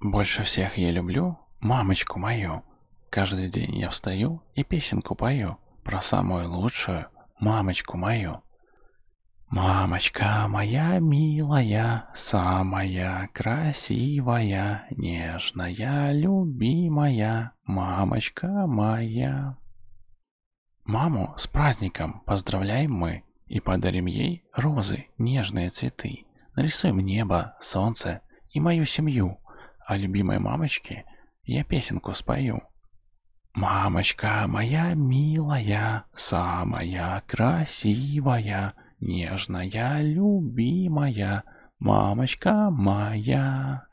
Больше всех я люблю мамочку мою. Каждый день я встаю и песенку пою про самую лучшую мамочку мою. Мамочка моя милая, самая красивая, нежная, любимая, мамочка моя. Маму с праздником поздравляем мы и подарим ей розы, нежные цветы. Нарисуем небо, солнце и мою семью, о любимой мамочке я песенку спою. Мамочка моя милая, самая красивая, нежная, любимая, мамочка моя.